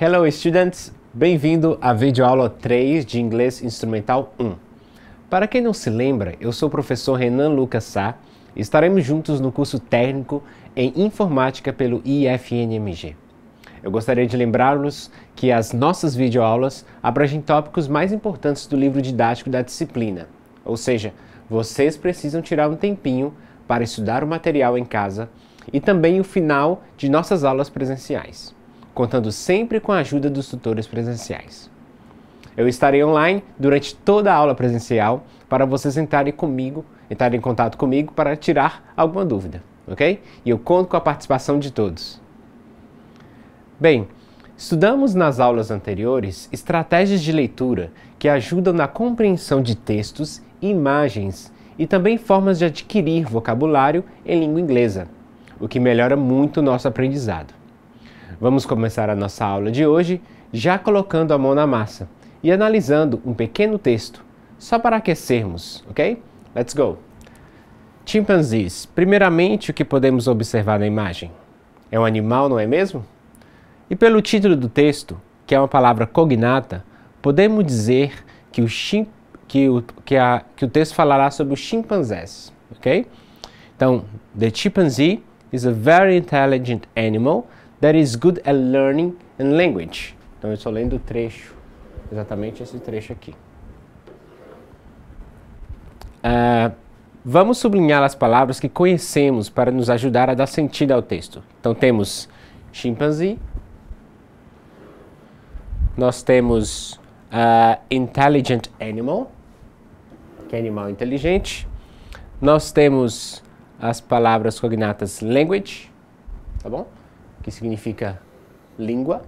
Hello students, bem-vindo à videoaula 3 de Inglês Instrumental 1. Para quem não se lembra, eu sou o professor Renan Lucas Sá e estaremos juntos no curso técnico em Informática pelo IFNMG. Eu gostaria de lembrá-los que as nossas videoaulas abrangem tópicos mais importantes do livro didático da disciplina, ou seja, vocês precisam tirar um tempinho para estudar o material em casa e também o final de nossas aulas presenciais contando sempre com a ajuda dos tutores presenciais. Eu estarei online durante toda a aula presencial para vocês entrarem comigo, entrarem em contato comigo para tirar alguma dúvida, ok? E eu conto com a participação de todos. Bem, estudamos nas aulas anteriores estratégias de leitura que ajudam na compreensão de textos, imagens e também formas de adquirir vocabulário em língua inglesa, o que melhora muito o nosso aprendizado. Vamos começar a nossa aula de hoje já colocando a mão na massa e analisando um pequeno texto, só para aquecermos, ok? Let's go! Chimpanzees. Primeiramente, o que podemos observar na imagem? É um animal, não é mesmo? E pelo título do texto, que é uma palavra cognata, podemos dizer que o, que o, que a, que o texto falará sobre os chimpanzés, ok? Então, the chimpanzee is a very intelligent animal that is good at learning and language. Então eu estou lendo o trecho, exatamente esse trecho aqui. Uh, vamos sublinhar as palavras que conhecemos para nos ajudar a dar sentido ao texto. Então temos chimpanzee, nós temos uh, intelligent animal, que é animal inteligente, nós temos as palavras cognatas language, tá bom? que significa língua.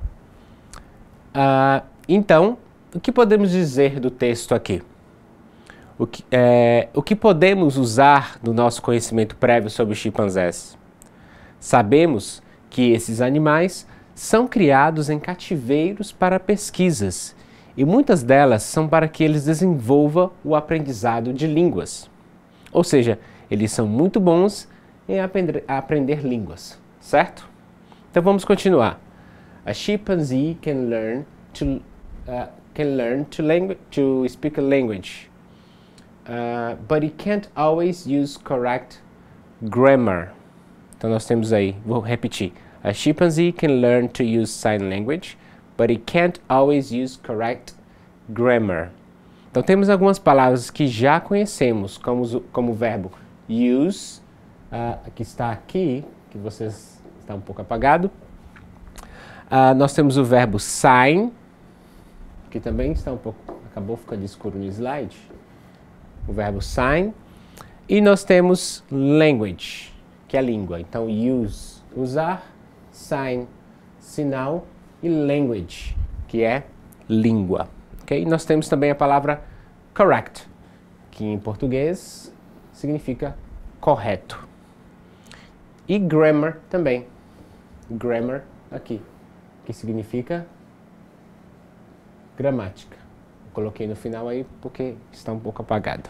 Ah, então, o que podemos dizer do texto aqui? O que, é, o que podemos usar do nosso conhecimento prévio sobre os chimpanzés? Sabemos que esses animais são criados em cativeiros para pesquisas e muitas delas são para que eles desenvolvam o aprendizado de línguas. Ou seja, eles são muito bons em aprender, aprender línguas, certo? Então vamos continuar. A chimpanzee can learn to uh, can learn to language to speak a language, uh, but it can't always use correct grammar. Então nós temos aí, vou repetir. A chimpanzee can learn to use sign language, but it can't always use correct grammar. Então temos algumas palavras que já conhecemos, como, como o verbo use, uh, que está aqui, que vocês está um pouco apagado. Uh, nós temos o verbo sign, que também está um pouco. acabou ficando escuro no slide. O verbo sign, E nós temos language, que é língua. Então, use, usar, sign, sinal e language, que é língua. Okay? E nós temos também a palavra correct, que em português significa correto. E grammar também, grammar aqui, que significa gramática. Coloquei no final aí porque está um pouco apagado.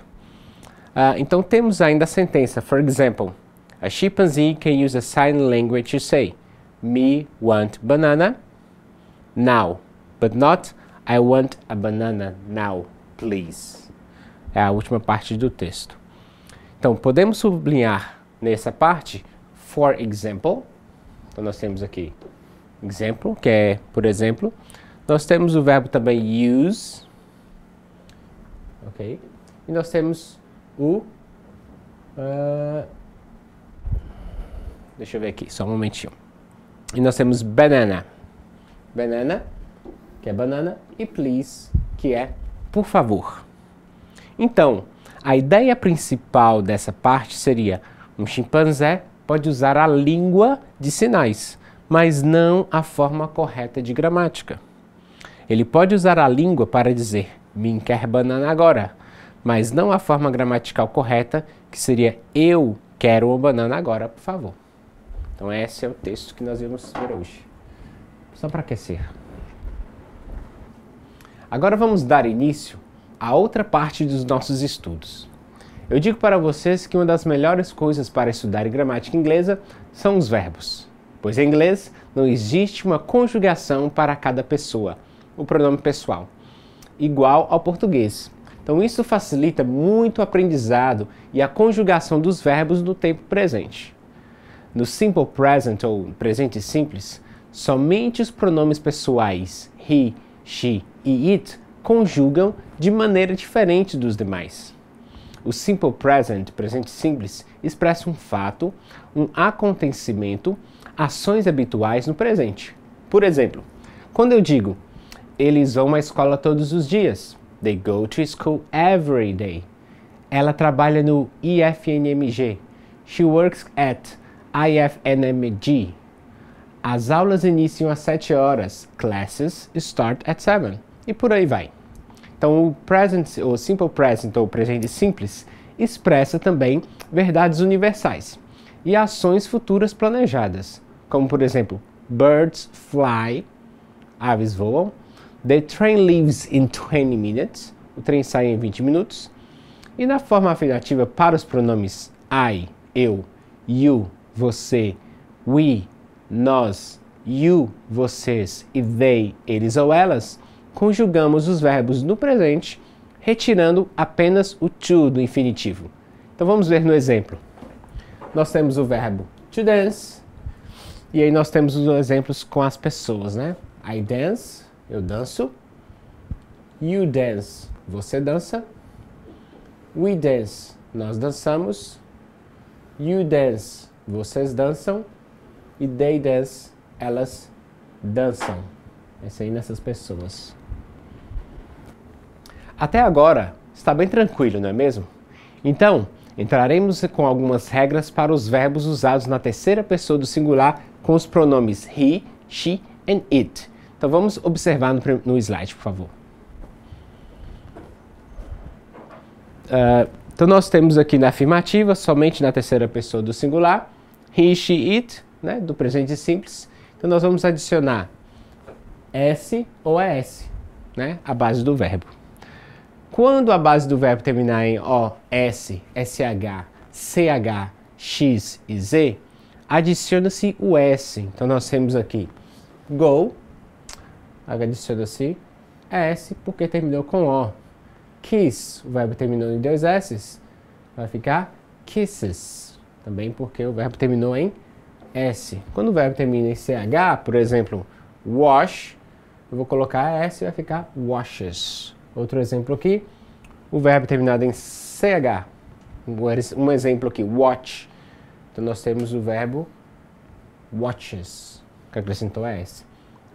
Uh, então temos ainda a sentença, for example, a chimpanzee can use a sign language to say, me want banana now, but not I want a banana now, please. É a última parte do texto. Então podemos sublinhar nessa parte, for example, então nós temos aqui exemplo, que é, por exemplo, nós temos o verbo também use, ok? E nós temos o... Uh, deixa eu ver aqui, só um momentinho. E nós temos banana. Banana, que é banana, e please, que é por favor. Então, a ideia principal dessa parte seria um chimpanzé pode usar a língua de sinais, mas não a forma correta de gramática. Ele pode usar a língua para dizer me quer banana agora, mas não a forma gramatical correta, que seria eu quero uma banana agora, por favor. Então esse é o texto que nós vamos ver hoje. Só para aquecer. Agora vamos dar início a outra parte dos nossos estudos. Eu digo para vocês que uma das melhores coisas para estudar gramática inglesa são os verbos, pois em inglês não existe uma conjugação para cada pessoa, o pronome pessoal, igual ao português. Então isso facilita muito o aprendizado e a conjugação dos verbos no tempo presente. No simple present ou presente simples, somente os pronomes pessoais he, she e it conjugam de maneira diferente dos demais. O simple present, presente simples, expressa um fato, um acontecimento, ações habituais no presente. Por exemplo, quando eu digo eles vão à escola todos os dias, they go to school every day. Ela trabalha no IFNMG. She works at IFNMG. As aulas iniciam às 7 horas. Classes start at 7. E por aí vai. Então, o present, o simple present, ou presente simples, expressa também verdades universais e ações futuras planejadas, como por exemplo, birds fly, aves voam, the train leaves in 20 minutes, o trem sai em 20 minutos, e na forma afirmativa para os pronomes I, eu, you, você, we, nós, you, vocês e they, eles ou elas, conjugamos os verbos no presente, retirando apenas o to do infinitivo. Então vamos ver no exemplo. Nós temos o verbo to dance, e aí nós temos os exemplos com as pessoas, né? I dance, eu danço. You dance, você dança. We dance, nós dançamos. You dance, vocês dançam. E they dance, elas dançam. É isso aí nessas pessoas. Até agora está bem tranquilo, não é mesmo? Então, entraremos com algumas regras para os verbos usados na terceira pessoa do singular com os pronomes he, she and it. Então vamos observar no, no slide, por favor. Uh, então nós temos aqui na afirmativa, somente na terceira pessoa do singular, he, she, it, né, do presente simples. Então nós vamos adicionar S ou AS, né, a base do verbo. Quando a base do verbo terminar em O, S, SH, CH, X e Z, adiciona-se o S. Então nós temos aqui go, adiciona-se S porque terminou com O. Kiss, o verbo terminou em dois S, vai ficar kisses, também porque o verbo terminou em S. Quando o verbo termina em CH, por exemplo, wash, eu vou colocar S e vai ficar washes. Outro exemplo aqui, o verbo terminado em CH. Um exemplo aqui, watch. Então nós temos o verbo watches, que acrescentou S.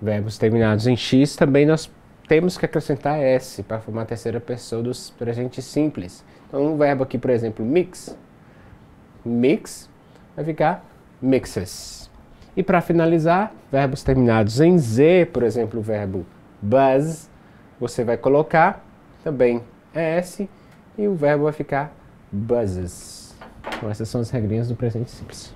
Verbos terminados em X também nós temos que acrescentar S para formar a terceira pessoa dos presentes simples. Então um verbo aqui, por exemplo, mix. Mix vai ficar mixes. E para finalizar, verbos terminados em Z, por exemplo, o verbo buzz, você vai colocar também s e o verbo vai ficar buzzes. Então, essas são as regrinhas do presente simples.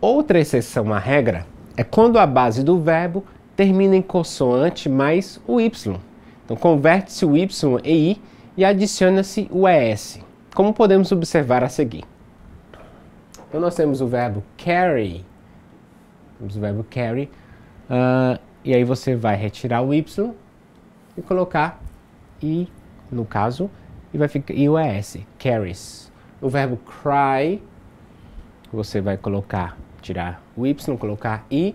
Outra exceção à regra é quando a base do verbo termina em consoante mais o Y. Então converte-se o Y em I e adiciona-se o ES, como podemos observar a seguir. Então nós temos o verbo carry, temos o verbo carry, uh, e aí você vai retirar o Y e colocar I, no caso, e vai ficar o s carries. O verbo cry, você vai colocar, tirar o Y, colocar I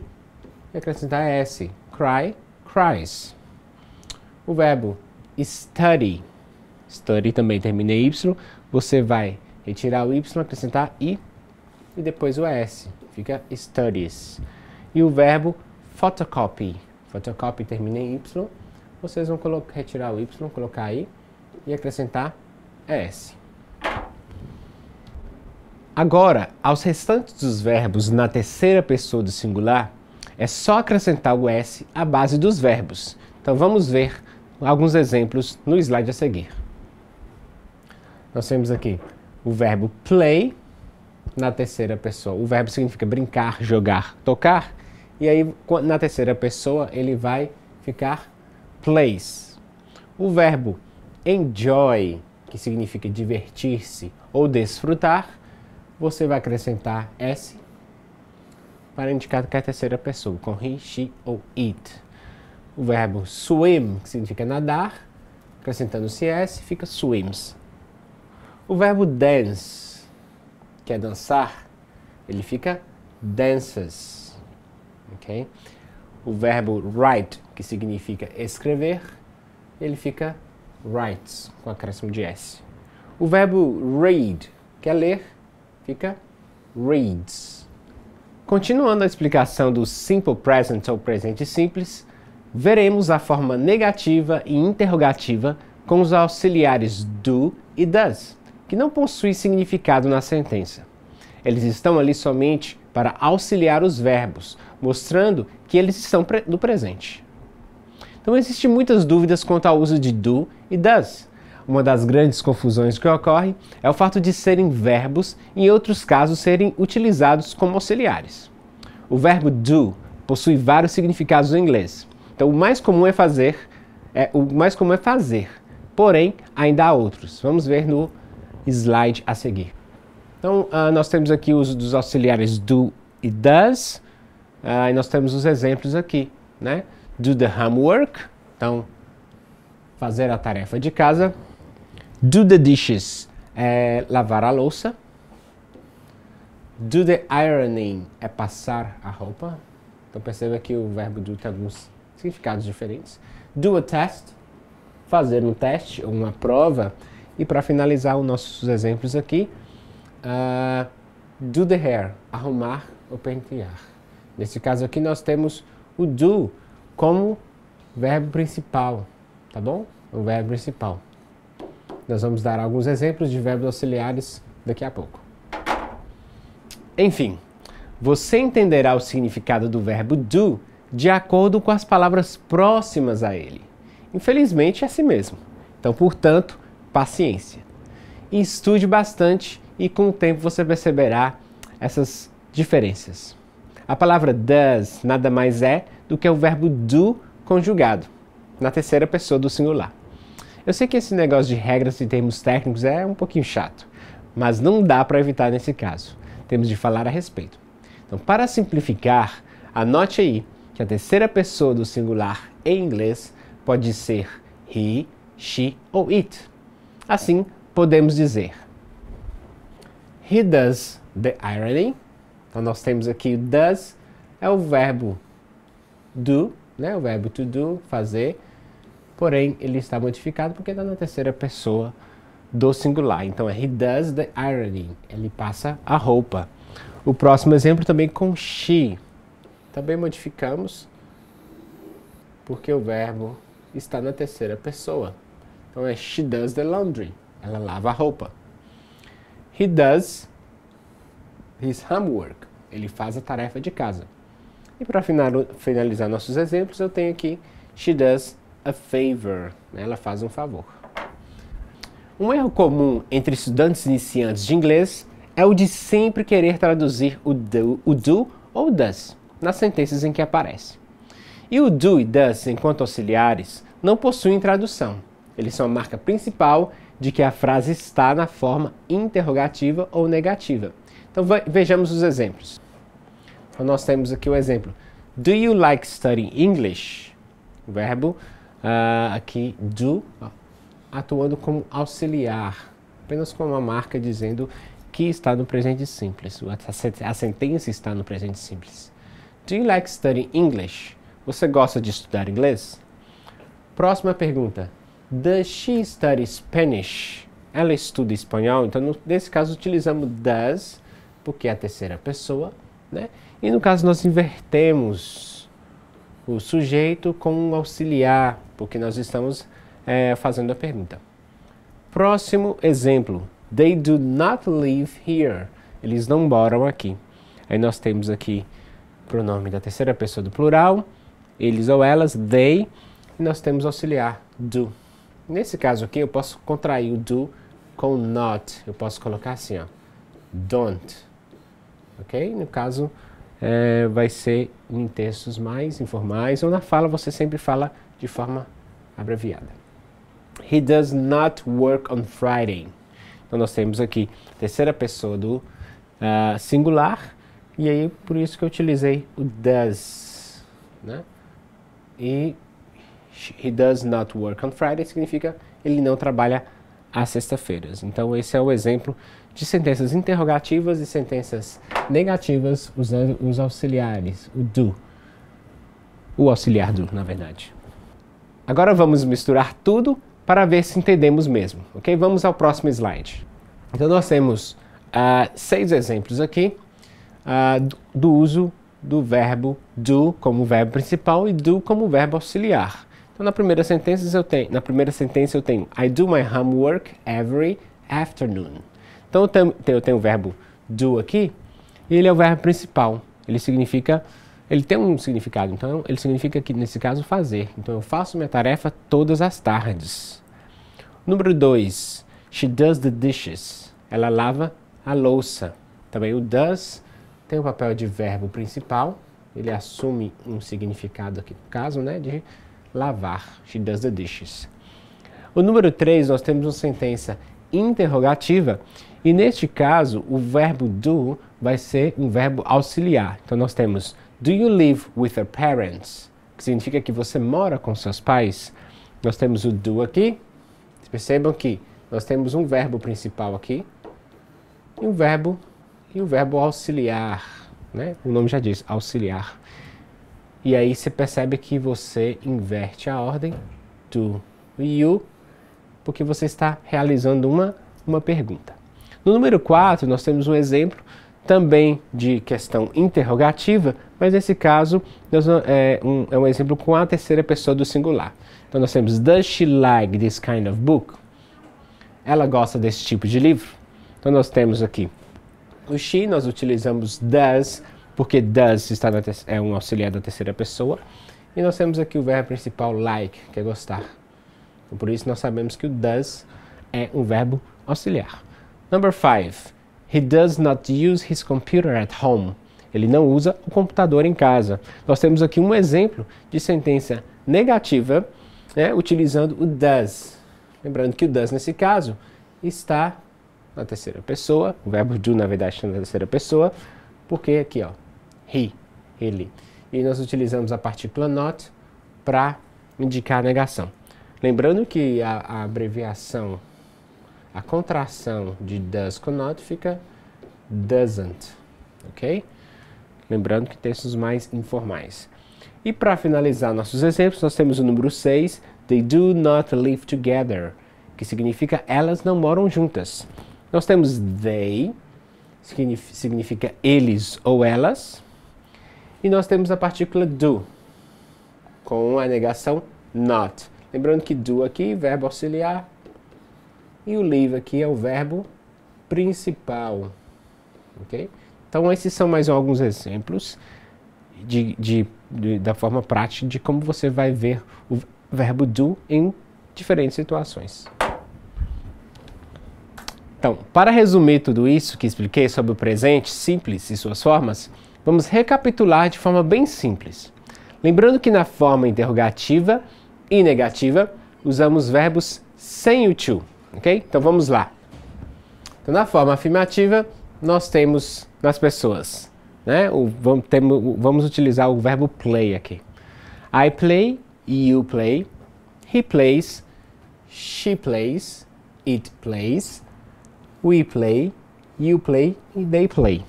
e acrescentar S. Cry, cries. O verbo study, study também termina Y, você vai retirar o Y, acrescentar I e depois o S. Fica studies. E o verbo photocopy, photocopy termina em Y, vocês vão retirar o Y, colocar aí e acrescentar s. Agora, aos restantes dos verbos na terceira pessoa do singular, é só acrescentar o S à base dos verbos. Então vamos ver alguns exemplos no slide a seguir. Nós temos aqui o verbo play na terceira pessoa. O verbo significa brincar, jogar, tocar. E aí, na terceira pessoa, ele vai ficar plays. O verbo enjoy, que significa divertir-se ou desfrutar, você vai acrescentar s para indicar que é a terceira pessoa, com he, she ou it. O verbo swim, que significa nadar, acrescentando-se s, fica swims. O verbo dance, que é dançar, ele fica dances ok? O verbo write, que significa escrever, ele fica writes, com acréscimo de S. O verbo read, que é ler, fica reads. Continuando a explicação do simple present ou presente simples, veremos a forma negativa e interrogativa com os auxiliares do e does, que não possuem significado na sentença. Eles estão ali somente para auxiliar os verbos, mostrando que eles estão no presente. Então existem muitas dúvidas quanto ao uso de do e does. Uma das grandes confusões que ocorre é o fato de serem verbos e em outros casos serem utilizados como auxiliares. O verbo do possui vários significados em inglês. Então o mais comum é fazer, é, o mais comum é fazer. Porém, ainda há outros. Vamos ver no slide a seguir. Então, uh, nós temos aqui o uso dos auxiliares do e does, uh, e nós temos os exemplos aqui, né? Do the homework, então, fazer a tarefa de casa. Do the dishes, é lavar a louça. Do the ironing, é passar a roupa. Então, perceba que o verbo do tem alguns significados diferentes. Do a test, fazer um teste ou uma prova. E para finalizar os nossos exemplos aqui, uh, do the hair, arrumar ou pentear. Nesse caso aqui nós temos o do como verbo principal, tá bom? O verbo principal. Nós vamos dar alguns exemplos de verbos auxiliares daqui a pouco. Enfim, você entenderá o significado do verbo do de acordo com as palavras próximas a ele. Infelizmente é assim mesmo. Então, portanto, paciência. E estude bastante e com o tempo você perceberá essas diferenças. A palavra does nada mais é do que o verbo do conjugado, na terceira pessoa do singular. Eu sei que esse negócio de regras e termos técnicos é um pouquinho chato, mas não dá para evitar nesse caso. Temos de falar a respeito. Então, para simplificar, anote aí que a terceira pessoa do singular em inglês pode ser he, she ou it. Assim, podemos dizer He does the ironing. Então nós temos aqui o does, é o verbo do, né? O verbo to do, fazer. Porém, ele está modificado porque está na terceira pessoa do singular. Então é he does the ironing. Ele passa a roupa. O próximo exemplo também com she. Também modificamos porque o verbo está na terceira pessoa. Então é she does the laundry. Ela lava a roupa. He does his homework. Ele faz a tarefa de casa. E para finalizar nossos exemplos, eu tenho aqui she does a favor. Ela faz um favor. Um erro comum entre estudantes iniciantes de inglês é o de sempre querer traduzir o do, o do ou does nas sentenças em que aparece. E o do e does, enquanto auxiliares, não possuem tradução. Eles são a marca principal de que a frase está na forma interrogativa ou negativa. Então vejamos os exemplos. Então, nós temos aqui o exemplo: Do you like studying English? O verbo uh, aqui do atuando como auxiliar, apenas com uma marca dizendo que está no presente simples. A sentença está no presente simples. Do you like studying English? Você gosta de estudar inglês? Próxima pergunta. Does she study Spanish? Ela estuda espanhol? Então, nesse caso, utilizamos does, porque é a terceira pessoa, né? E no caso, nós invertemos o sujeito com um auxiliar, porque nós estamos é, fazendo a pergunta. Próximo exemplo. They do not live here. Eles não moram aqui. Aí nós temos aqui pronome da terceira pessoa do plural, eles ou elas, they, e nós temos auxiliar, do. Nesse caso aqui, eu posso contrair o do com not. Eu posso colocar assim, ó. Don't. Ok? No caso, é, vai ser em textos mais informais ou na fala, você sempre fala de forma abreviada. He does not work on Friday. Então, nós temos aqui terceira pessoa do uh, singular. E aí, por isso que eu utilizei o does. Né? E He does not work on Friday significa ele não trabalha às sexta-feiras. Então esse é o exemplo de sentenças interrogativas e sentenças negativas usando os auxiliares, o do. O auxiliar do, na verdade. Agora vamos misturar tudo para ver se entendemos mesmo, ok? Vamos ao próximo slide. Então nós temos uh, seis exemplos aqui uh, do uso do verbo do como verbo principal e do como verbo auxiliar. Então na primeira sentença eu tenho, na primeira sentença eu tenho I do my homework every afternoon. Então eu tenho, eu tenho o verbo do aqui e ele é o verbo principal. Ele significa ele tem um significado, então ele significa que nesse caso fazer. Então eu faço minha tarefa todas as tardes. Número 2, she does the dishes. Ela lava a louça. Também o does tem o papel de verbo principal, ele assume um significado aqui no caso, né, de lavar. She does the dishes. O número 3, nós temos uma sentença interrogativa e neste caso o verbo do vai ser um verbo auxiliar. Então nós temos Do you live with your parents? Que significa que você mora com seus pais. Nós temos o do aqui. percebam que nós temos um verbo principal aqui e um verbo e um verbo auxiliar, né? O nome já diz auxiliar. E aí você percebe que você inverte a ordem to you, porque você está realizando uma, uma pergunta. No número 4, nós temos um exemplo também de questão interrogativa, mas nesse caso nós, é, um, é um exemplo com a terceira pessoa do singular. Então nós temos Does she like this kind of book? Ela gosta desse tipo de livro? Então nós temos aqui o she, nós utilizamos does porque does está na é um auxiliar da terceira pessoa. E nós temos aqui o verbo principal like, que é gostar. Então, por isso nós sabemos que o does é um verbo auxiliar. Number 5. He does not use his computer at home. Ele não usa o computador em casa. Nós temos aqui um exemplo de sentença negativa, né, utilizando o does. Lembrando que o does, nesse caso, está na terceira pessoa. O verbo do, na verdade, está na terceira pessoa, porque aqui, ó, he, ele. E nós utilizamos a partícula not para indicar a negação. Lembrando que a, a abreviação, a contração de does com not fica doesn't, ok? Lembrando que textos mais informais. E para finalizar nossos exemplos, nós temos o número 6, They do not live together, que significa elas não moram juntas. Nós temos they, significa eles ou elas. E nós temos a partícula do, com a negação not. Lembrando que do aqui, verbo auxiliar, e o live aqui é o verbo principal. ok Então esses são mais alguns exemplos de, de, de, da forma prática de como você vai ver o verbo do em diferentes situações. Então, para resumir tudo isso que expliquei sobre o presente simples e suas formas, Vamos recapitular de forma bem simples. Lembrando que na forma interrogativa e negativa usamos verbos sem o to, ok? Então vamos lá. Então, na forma afirmativa nós temos nas pessoas, né? O, vamos, temos, vamos utilizar o verbo play aqui. I play, you play, he plays, she plays, it plays, we play, you play e they play.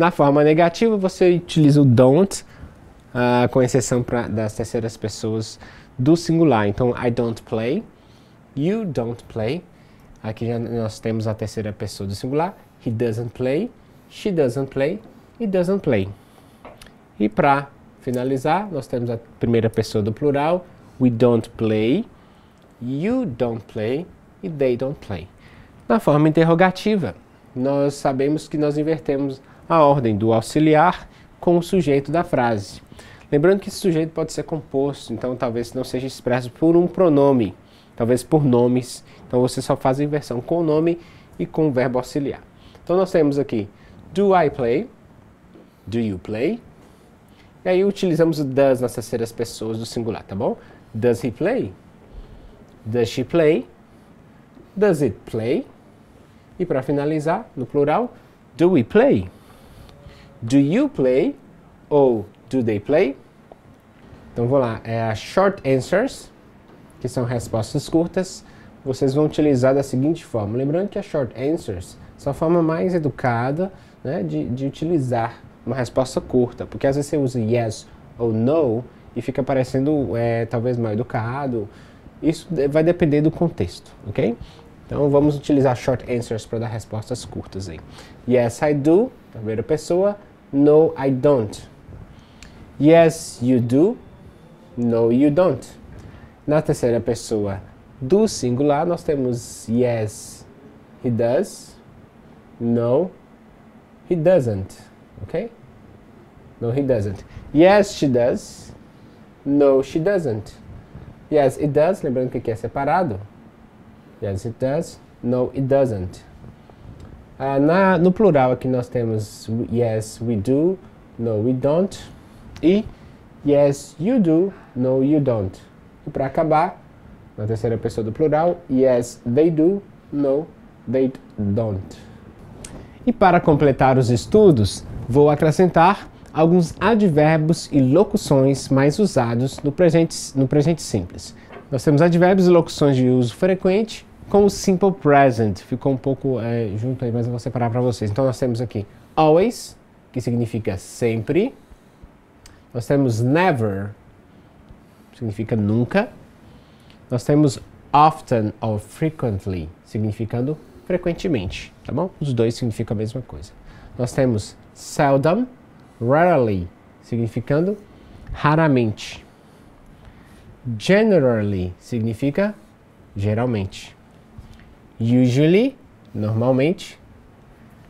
Na forma negativa, você utiliza o don't, uh, com exceção pra, das terceiras pessoas do singular. Então, I don't play, you don't play. Aqui já nós temos a terceira pessoa do singular. He doesn't play, she doesn't play, he doesn't play. E para finalizar, nós temos a primeira pessoa do plural. We don't play, you don't play e they don't play. Na forma interrogativa, nós sabemos que nós invertemos a ordem do auxiliar com o sujeito da frase. Lembrando que esse sujeito pode ser composto, então talvez não seja expresso por um pronome, talvez por nomes. Então você só faz a inversão com o nome e com o verbo auxiliar. Então nós temos aqui do I play, do you play. E aí utilizamos o does nas terceiras pessoas do singular, tá bom? Does he play? Does she play? Does it play? E para finalizar, no plural, do we play? Do you play? Ou do they play? Então vou lá, é a short answers, que são respostas curtas, vocês vão utilizar da seguinte forma. Lembrando que a short answers são a forma mais educada né, de, de utilizar uma resposta curta, porque às vezes você usa yes ou no e fica parecendo é, talvez mal educado. Isso vai depender do contexto, ok? Então vamos utilizar short answers para dar respostas curtas aí. Yes, I do, primeira pessoa. No, I don't. Yes, you do. No, you don't. Na terceira pessoa do singular, nós temos yes, he does. No, he doesn't. Ok? No, he doesn't. Yes, she does. No, she doesn't. Yes, it does. Lembrando que aqui é separado. Yes, it does. No, it doesn't. Ah, na, no plural aqui nós temos yes, we do, no, we don't. E yes, you do, no, you don't. E para acabar, na terceira pessoa do plural, yes, they do, no, they don't. E para completar os estudos, vou acrescentar alguns advérbios e locuções mais usados no presente, no presente simples. Nós temos advérbios e locuções de uso frequente, com o simple present. Ficou um pouco é, junto aí, mas eu vou separar para vocês. Então nós temos aqui always, que significa sempre. Nós temos never, que significa nunca. Nós temos often ou frequently, significando frequentemente, tá bom? Os dois significam a mesma coisa. Nós temos seldom, rarely, significando raramente. Generally significa geralmente. Usually, normalmente.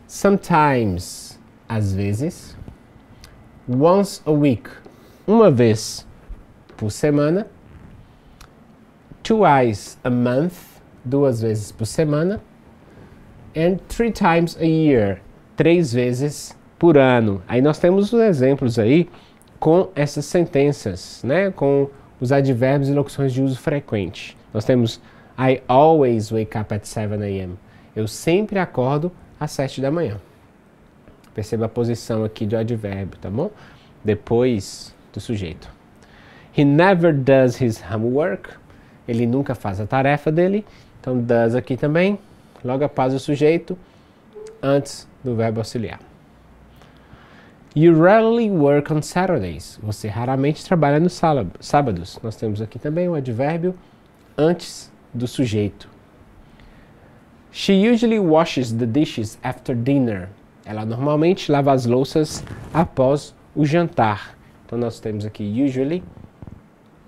Sometimes, às vezes. Once a week, uma vez por semana. Twice a month, duas vezes por semana. And three times a year, três vezes por ano. Aí nós temos os exemplos aí com essas sentenças, né? Com os advérbios e locuções de uso frequente. Nós temos I always wake up at 7 a.m. Eu sempre acordo às 7 da manhã. Perceba a posição aqui do advérbio, tá bom? Depois do sujeito. He never does his homework. Ele nunca faz a tarefa dele. Então, does aqui também. Logo após o sujeito, antes do verbo auxiliar. You rarely work on Saturdays. Você raramente trabalha nos sábados. Nós temos aqui também o advérbio antes do sujeito. She usually washes the dishes after dinner. Ela normalmente lava as louças após o jantar. Então nós temos aqui usually,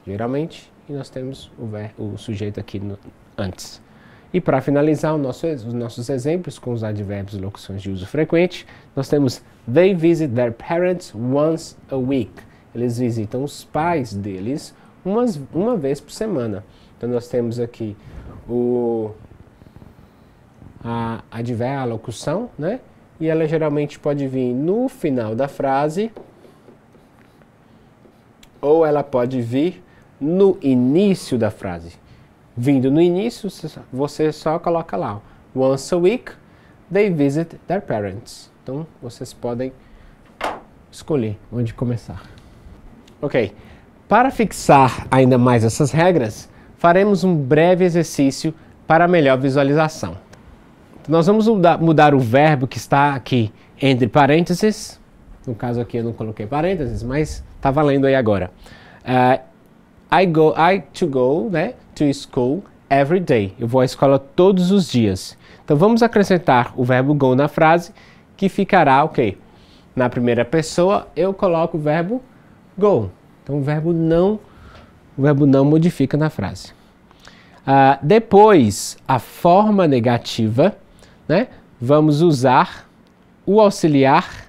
geralmente, e nós temos o, ver, o sujeito aqui no, antes. E para finalizar nosso, os nossos exemplos com os advérbios e locuções de uso frequente, nós temos They visit their parents once a week. Eles visitam os pais deles umas, uma vez por semana. Então nós temos aqui o, a, a, a locução, né? E ela geralmente pode vir no final da frase, ou ela pode vir no início da frase. Vindo no início, você só coloca lá, once a week, they visit their parents. Então, vocês podem escolher onde começar. Ok. Para fixar ainda mais essas regras, faremos um breve exercício para melhor visualização. nós vamos mudar o verbo que está aqui entre parênteses. No caso aqui eu não coloquei parênteses, mas está valendo aí agora. Uh, I go, I to go, né, to school every day. Eu vou à escola todos os dias. Então vamos acrescentar o verbo go na frase, que ficará ok? Na primeira pessoa eu coloco o verbo go. Então o verbo não o verbo não modifica na frase. Ah, depois, a forma negativa, né? Vamos usar o auxiliar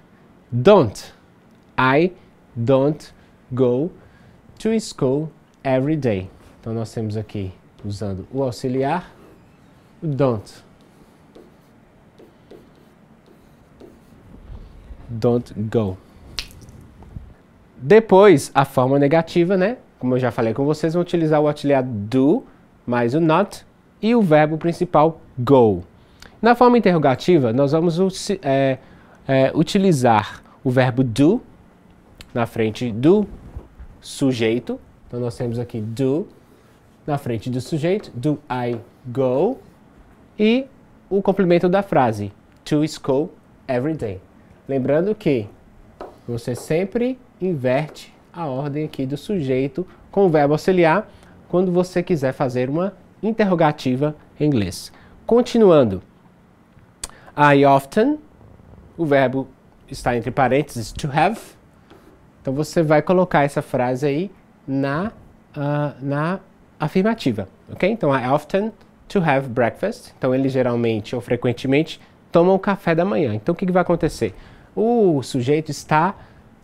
don't. I don't go to school every day. Então nós temos aqui usando o auxiliar o don't. Don't go. Depois, a forma negativa, né? como eu já falei com vocês, vão utilizar o auxiliar do mais o not e o verbo principal go. Na forma interrogativa, nós vamos é, é, utilizar o verbo do na frente do sujeito. Então nós temos aqui do na frente do sujeito, do I go, e o complemento da frase, to school every day. Lembrando que você sempre inverte a ordem aqui do sujeito com o verbo auxiliar quando você quiser fazer uma interrogativa em inglês. Continuando. I often, o verbo está entre parênteses, to have. Então você vai colocar essa frase aí na, uh, na afirmativa, ok? Então I often to have breakfast. Então ele geralmente ou frequentemente toma o um café da manhã. Então o que, que vai acontecer? O sujeito está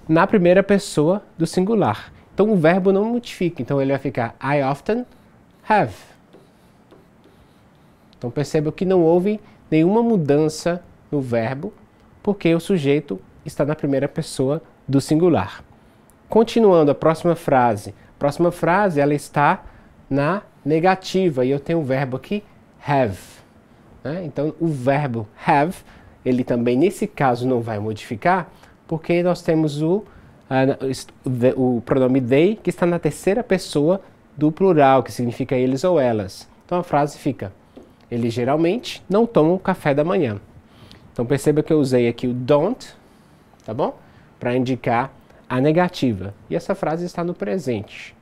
na primeira pessoa do singular. Então o verbo não modifica, então ele vai ficar I often have. Então perceba que não houve nenhuma mudança no verbo, porque o sujeito está na primeira pessoa do singular. Continuando a próxima frase. A próxima frase ela está na negativa e eu tenho o verbo aqui have. Né? Então o verbo have, ele também nesse caso não vai modificar, porque nós temos o, o pronome they, que está na terceira pessoa do plural, que significa eles ou elas. Então a frase fica: Eles geralmente não tomam café da manhã. Então perceba que eu usei aqui o don't, tá bom? Para indicar a negativa. E essa frase está no presente.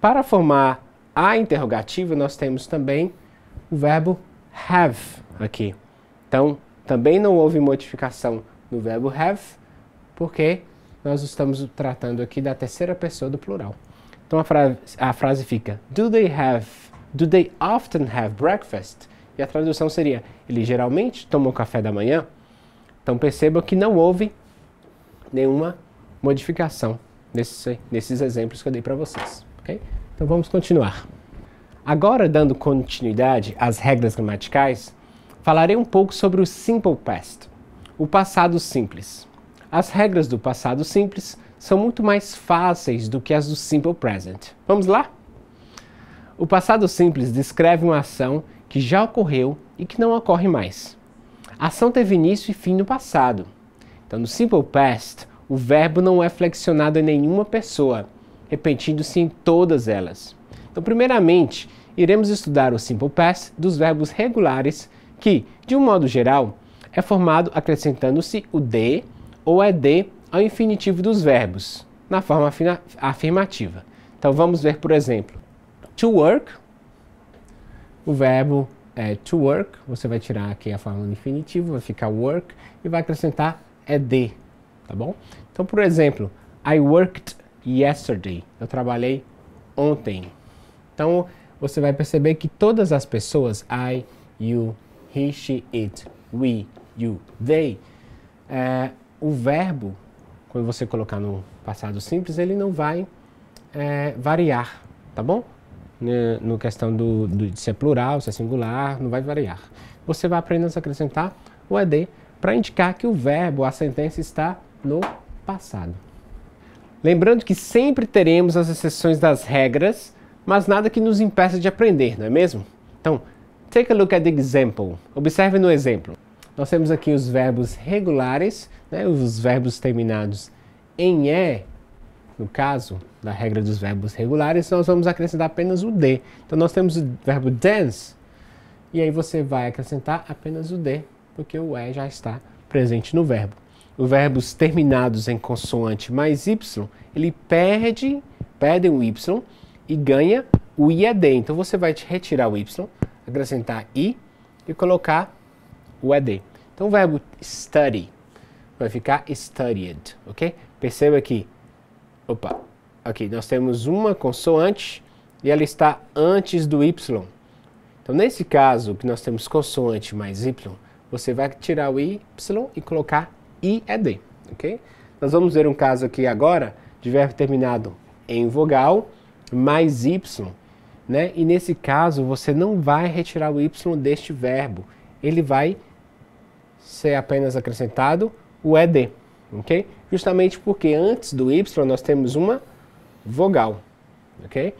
Para formar a interrogativa, nós temos também o verbo have aqui. Então, também não houve modificação no verbo have, porque nós estamos tratando aqui da terceira pessoa do plural. Então a, fra a frase fica: Do they have, do they often have breakfast? E a tradução seria: Ele geralmente toma o café da manhã? Então perceba que não houve nenhuma modificação nesses, nesses exemplos que eu dei para vocês. Okay? Então vamos continuar. Agora, dando continuidade às regras gramaticais, falarei um pouco sobre o simple past, o passado simples. As regras do passado simples são muito mais fáceis do que as do simple present. Vamos lá? O passado simples descreve uma ação que já ocorreu e que não ocorre mais. A ação teve início e fim no passado. Então, no simple past, o verbo não é flexionado em nenhuma pessoa, repetindo-se em todas elas. Então, primeiramente, iremos estudar o simple past dos verbos regulares que, de um modo geral, é formado acrescentando-se o de ou é de ao infinitivo dos verbos, na forma afirmativa. Então vamos ver, por exemplo, to work. O verbo é to work, você vai tirar aqui a forma do infinitivo, vai ficar work e vai acrescentar é de, tá bom? Então, por exemplo, I worked yesterday. Eu trabalhei ontem. Então, você vai perceber que todas as pessoas, I, you, he, she, it, we, you, they, é, o verbo, quando você colocar no passado simples, ele não vai é, variar, tá bom? No questão do, do, de ser plural, se é singular, não vai variar. Você vai apenas acrescentar o ED para indicar que o verbo, a sentença está no passado. Lembrando que sempre teremos as exceções das regras, mas nada que nos impeça de aprender, não é mesmo? Então, take a look at the example. Observe no exemplo. Nós temos aqui os verbos regulares, né, os verbos terminados em E, no caso da regra dos verbos regulares, nós vamos acrescentar apenas o D. Então nós temos o verbo dance, e aí você vai acrescentar apenas o D, porque o E já está presente no verbo. Os verbos terminados em consoante mais Y, ele perde, perde o Y e ganha o IAD. Então você vai retirar o Y, acrescentar I e colocar o ED. Então o verbo study vai ficar studied, ok? Perceba que, opa, aqui nós temos uma consoante e ela está antes do Y. Então nesse caso que nós temos consoante mais Y, você vai tirar o Y e colocar IED, ok? Nós vamos ver um caso aqui agora de verbo terminado em vogal mais Y, né? E nesse caso você não vai retirar o Y deste verbo, ele vai ser apenas acrescentado o ED, ok? Justamente porque antes do Y nós temos uma vogal, ok?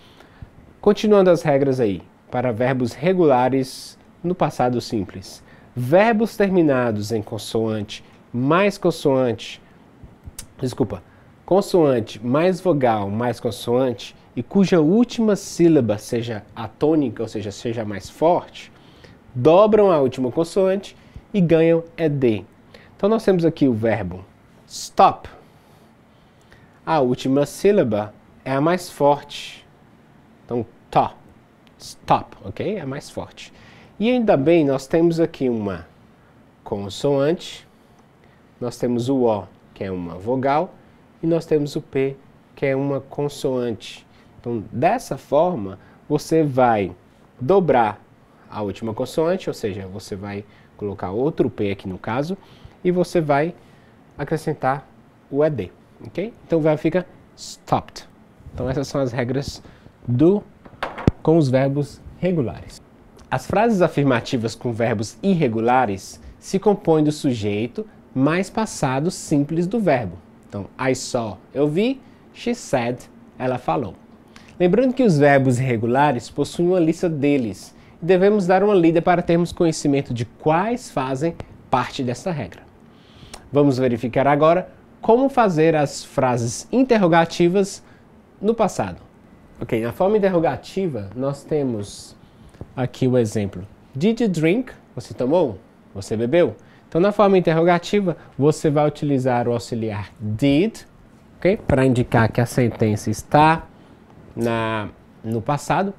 Continuando as regras aí, para verbos regulares no passado simples. Verbos terminados em consoante mais consoante, desculpa, consoante mais vogal mais consoante e cuja última sílaba seja atônica, ou seja, seja mais forte, dobram a última consoante e ganham é d. Então nós temos aqui o verbo stop. A última sílaba é a mais forte. Então, to, stop, ok? É a mais forte. E ainda bem, nós temos aqui uma consoante, nós temos o O, que é uma vogal, e nós temos o P, que é uma consoante. Então, dessa forma, você vai dobrar a última consoante, ou seja, você vai colocar outro P aqui no caso, e você vai acrescentar o ED, ok? Então vai ficar stopped. Então essas são as regras do com os verbos regulares. As frases afirmativas com verbos irregulares se compõem do sujeito mais passado simples do verbo. Então, I saw, eu vi, she said, ela falou. Lembrando que os verbos irregulares possuem uma lista deles, devemos dar uma lida para termos conhecimento de quais fazem parte dessa regra. Vamos verificar agora como fazer as frases interrogativas no passado. Ok, na forma interrogativa nós temos aqui o exemplo Did you drink? Você tomou? Você bebeu? Então na forma interrogativa você vai utilizar o auxiliar did ok, para indicar que a sentença está na, no passado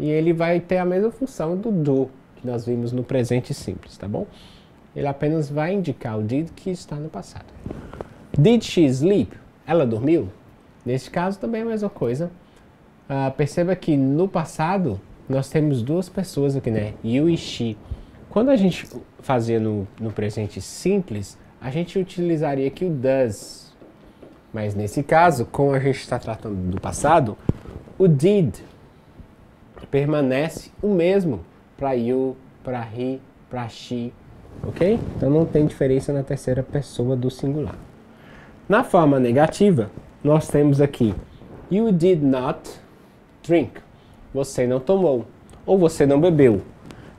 e ele vai ter a mesma função do do que nós vimos no presente simples, tá bom? Ele apenas vai indicar o did que está no passado. Did she sleep? Ela dormiu? Neste caso também é a mesma coisa. Uh, perceba que no passado nós temos duas pessoas aqui, né? You e she. Quando a gente fazia no, no presente simples, a gente utilizaria aqui o does. Mas nesse caso, como a gente está tratando do passado, o did permanece o mesmo para you, para he, para she, ok? Então não tem diferença na terceira pessoa do singular. Na forma negativa, nós temos aqui You did not drink. Você não tomou. Ou você não bebeu.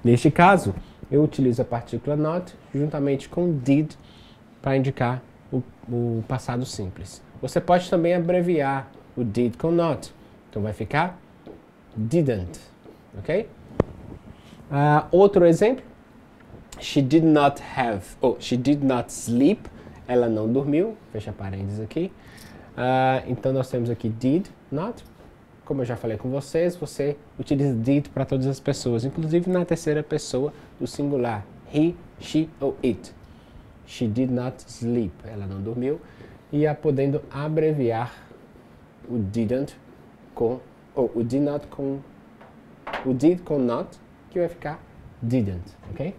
Neste caso, eu utilizo a partícula not juntamente com did para indicar o, o passado simples. Você pode também abreviar o did com not. Então vai ficar didn't. Ok? Uh, outro exemplo. She did not have. Oh, she did not sleep. Ela não dormiu. Fecha parênteses aqui. Uh, então nós temos aqui did not. Como eu já falei com vocês, você utiliza did para todas as pessoas, inclusive na terceira pessoa do singular. He, she ou it. She did not sleep. Ela não dormiu. E a podendo abreviar o didn't com ou o did not com o did com not, que vai ficar didn't, ok?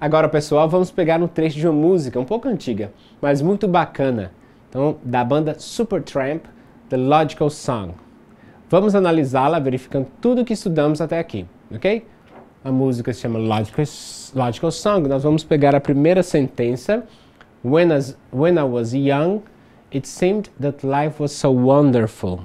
Agora, pessoal, vamos pegar um trecho de uma música um pouco antiga, mas muito bacana. Então, da banda Supertramp, The Logical Song. Vamos analisá-la verificando tudo que estudamos até aqui, ok? A música se chama Logical, Logical Song. Nós vamos pegar a primeira sentença. When, as, when I was young, it seemed that life was so wonderful.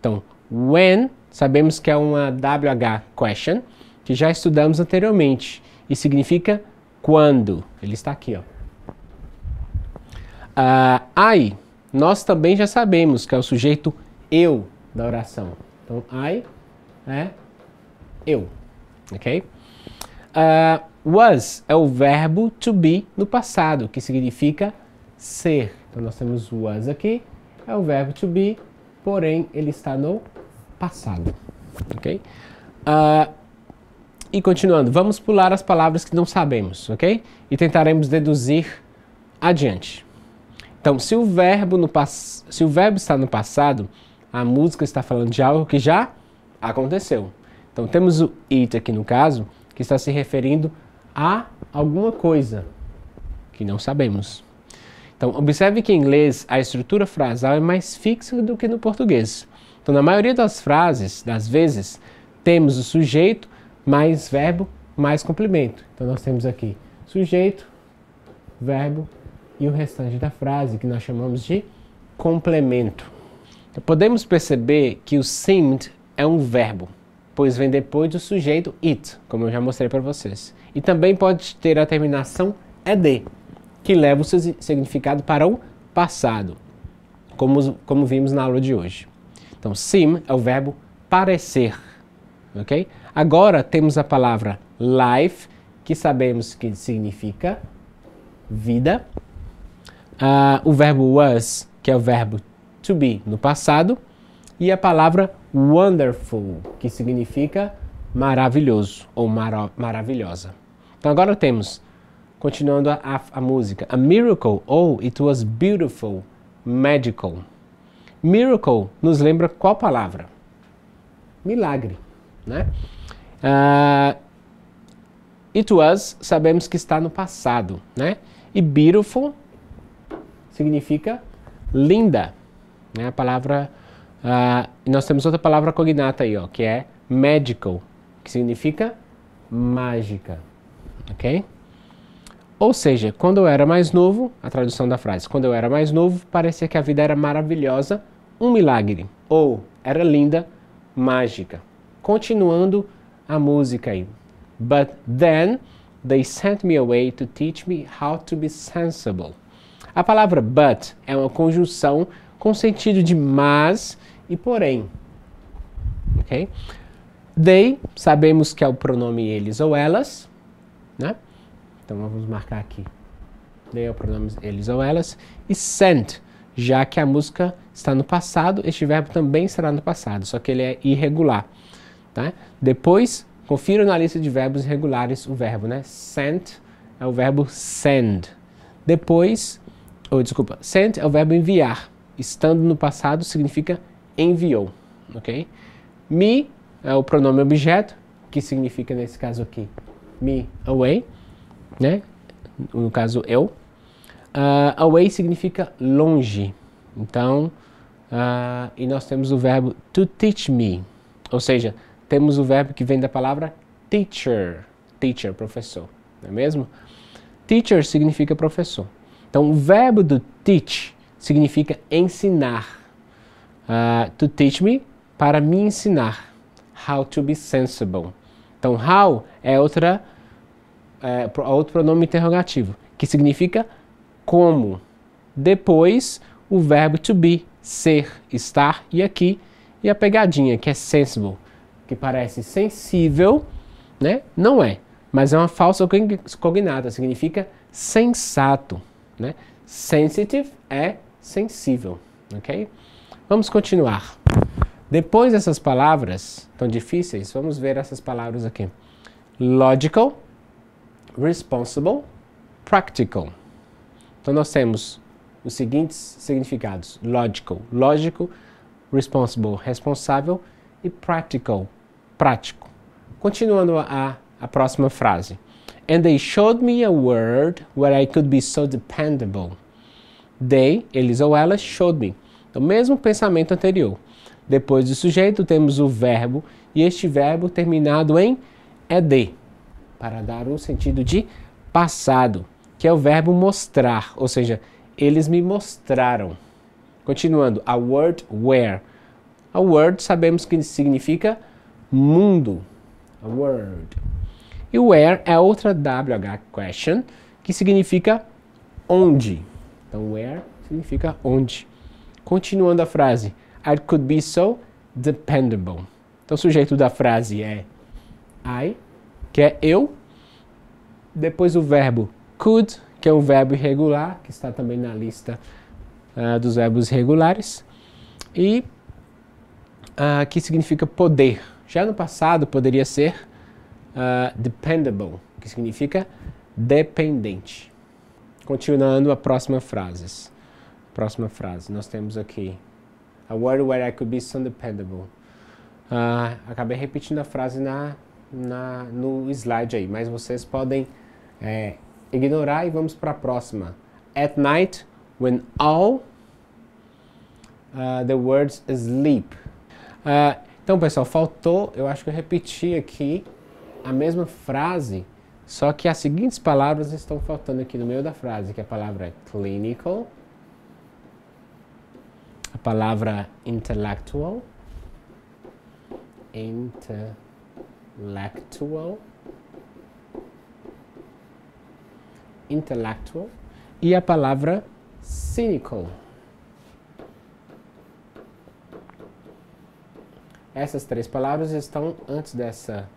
Então, when sabemos que é uma WH question, que já estudamos anteriormente, e significa quando. Ele está aqui, ó. Uh, ah, I, nós também já sabemos que é o sujeito eu da oração. Então, I é eu, ok? Uh, was é o verbo to be no passado, que significa ser. Então, nós temos was aqui, é o verbo to be, porém, ele está no passado. Ok? Uh, e continuando, vamos pular as palavras que não sabemos, ok? E tentaremos deduzir adiante. Então, se o verbo, no se o verbo está no passado, a música está falando de algo que já aconteceu. Então, temos o it aqui no caso, que está se referindo a alguma coisa que não sabemos. Então, observe que em inglês a estrutura frasal é mais fixa do que no português. Então, na maioria das frases, das vezes, temos o sujeito mais verbo mais complemento. Então, nós temos aqui sujeito, verbo e o restante da frase, que nós chamamos de complemento. Então, podemos perceber que o seemed é um verbo, pois vem depois do sujeito it, como eu já mostrei para vocês. E também pode ter a terminação ed, que leva o seu significado para o passado, como, como vimos na aula de hoje. Então, sim é o verbo parecer, ok? Agora temos a palavra life, que sabemos que significa vida. Uh, o verbo was, que é o verbo to be no passado. E a palavra wonderful, que significa maravilhoso ou maravilhosa. Então agora temos, continuando a, a, a música, a miracle, oh, it was beautiful, magical. Miracle nos lembra qual palavra? Milagre, né? Uh, it was, sabemos que está no passado, né? E beautiful significa linda, né? A palavra, uh, nós temos outra palavra cognata aí, ó, que é magical, que significa mágica, ok? Ou seja, quando eu era mais novo, a tradução da frase, quando eu era mais novo, parecia que a vida era maravilhosa um milagre. Ou era linda, mágica. Continuando a música aí. But then they sent me away to teach me how to be sensible. A palavra but é uma conjunção com sentido de mas e porém. Ok? They, sabemos que é o pronome eles ou elas, né? Então vamos marcar aqui. They é o pronome eles ou elas. E sent, já que a música está no passado, este verbo também estará no passado, só que ele é irregular. Tá? Depois, confira na lista de verbos irregulares o verbo, né? Sent é o verbo send. Depois, ou oh, desculpa, sent é o verbo enviar. Estando no passado significa enviou, ok? Me é o pronome objeto, que significa nesse caso aqui me away, né? No caso eu. Uh, away significa longe. Então, Uh, e nós temos o verbo to teach me, ou seja, temos o verbo que vem da palavra teacher, teacher, professor, não é mesmo? Teacher significa professor. Então, o verbo do teach significa ensinar. Uh, to teach me, para me ensinar. How to be sensible. Então, how é, outra, é outro pronome interrogativo, que significa como. Depois, o verbo to be, ser, estar e aqui. E a pegadinha, que é sensible, que parece sensível, né? Não é, mas é uma falsa cognata, significa sensato, né? Sensitive é sensível, ok? Vamos continuar. Depois dessas palavras tão difíceis, vamos ver essas palavras aqui: logical, responsible, practical. Então nós temos os seguintes significados: logical, lógico, responsible, responsável e practical, prático. Continuando a, a próxima frase. And they showed me a world where I could be so dependable. They, eles ou elas, showed me. o mesmo pensamento anterior. Depois do sujeito, temos o verbo e este verbo terminado em ed, para dar um sentido de passado, que é o verbo mostrar, ou seja, eles me mostraram. Continuando, a word where. A word sabemos que significa mundo. A word. E where é outra WH question que significa onde. Então where significa onde. Continuando a frase, I could be so dependable. Então o sujeito da frase é I, que é eu. Depois o verbo could, que é um verbo irregular, que está também na lista uh, dos verbos irregulares, e uh, que significa poder. Já no passado poderia ser uh, dependable, que significa dependente. Continuando a próxima frase. Próxima frase, nós temos aqui a word where I could be so dependable. Uh, acabei repetindo a frase na, na, no slide aí, mas vocês podem é, ignorar e vamos para a próxima. At night, when all uh, the words sleep. Uh, então, pessoal, faltou, eu acho que eu repeti aqui a mesma frase, só que as seguintes palavras estão faltando aqui no meio da frase, que é a palavra é clinical, a palavra intellectual, intellectual, intellectual e a palavra cynical. Essas três palavras estão antes dessa,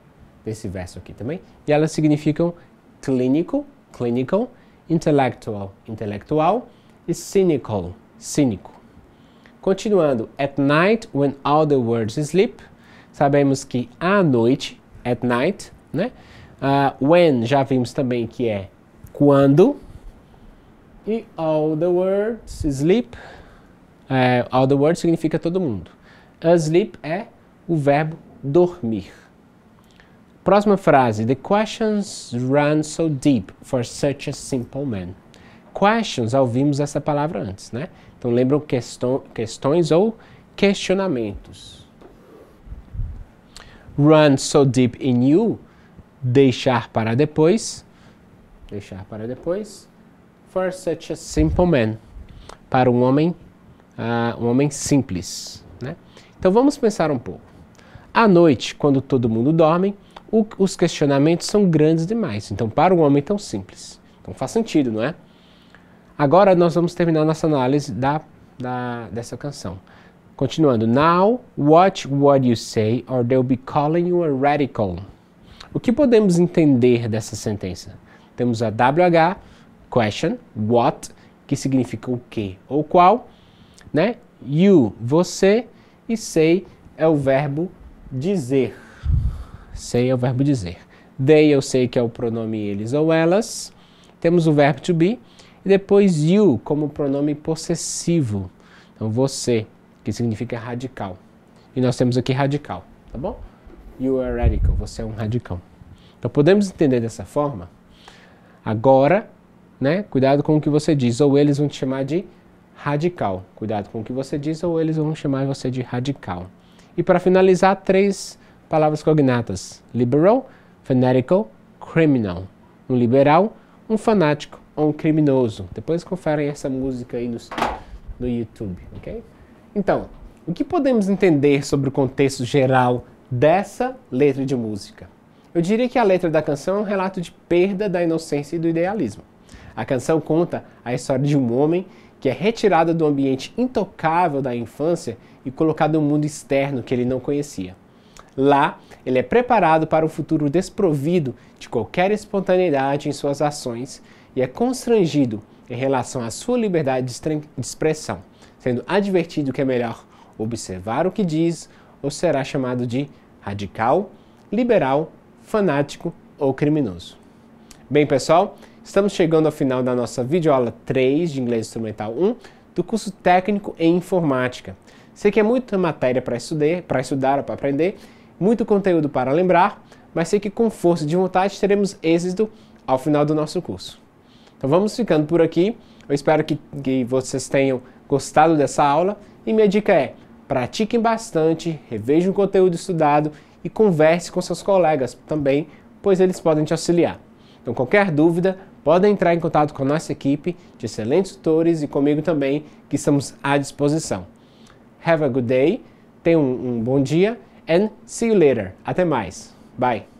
desse verso aqui também. E elas significam clínico, clinical, intellectual, intelectual e cynical, cínico. Continuando, at night when all the world sleep, sabemos que à noite, at night, né? Uh, when já vimos também que é quando e all the words sleep é, all the words significa todo mundo. Asleep é o verbo dormir. Próxima frase. The questions run so deep for such a simple man. Questions, já ouvimos essa palavra antes, né? Então lembram questões ou questionamentos. Run so deep in you, deixar para depois deixar para depois. For such a simple man, para um homem, uh, um homem simples. Né? Então vamos pensar um pouco. À noite, quando todo mundo dorme, o, os questionamentos são grandes demais. Então, para um homem tão simples. Então faz sentido, não é? Agora nós vamos terminar nossa análise da, da, dessa canção. Continuando. Now, watch what you say or they'll be calling you a radical. O que podemos entender dessa sentença? Temos a WH, question, what, que significa o que ou qual, né? You, você, e say é o verbo dizer. Say é o verbo dizer. They eu sei que é o pronome eles ou elas. Temos o verbo to be e depois you como pronome possessivo. Então você, que significa radical. E nós temos aqui radical, tá bom? You are radical, você é um radical. Então podemos entender dessa forma Agora, né? Cuidado com o que você diz, ou eles vão te chamar de radical. Cuidado com o que você diz, ou eles vão chamar você de radical. E para finalizar, três palavras cognatas: liberal, fanatical, criminal. Um liberal, um fanático ou um criminoso. Depois conferem essa música aí no, no YouTube, ok? Então, o que podemos entender sobre o contexto geral dessa letra de música? Eu diria que a letra da canção é um relato de perda da inocência e do idealismo. A canção conta a história de um homem que é retirado do ambiente intocável da infância e colocado no mundo externo que ele não conhecia. Lá, ele é preparado para um futuro desprovido de qualquer espontaneidade em suas ações e é constrangido em relação à sua liberdade de expressão, sendo advertido que é melhor observar o que diz ou será chamado de radical, liberal fanático ou criminoso. Bem, pessoal, estamos chegando ao final da nossa videoaula 3 de Inglês Instrumental 1 do curso técnico em informática. Sei que é muita matéria para estudar, para estudar, para aprender, muito conteúdo para lembrar, mas sei que com força de vontade teremos êxito ao final do nosso curso. Então vamos ficando por aqui. Eu espero que, que vocês tenham gostado dessa aula e minha dica é: pratiquem bastante, revejam o conteúdo estudado e converse com seus colegas também, pois eles podem te auxiliar. Então, qualquer dúvida, podem entrar em contato com a nossa equipe de excelentes tutores e comigo também, que estamos à disposição. Have a good day, tenha um, um bom dia and see you later. Até mais. Bye.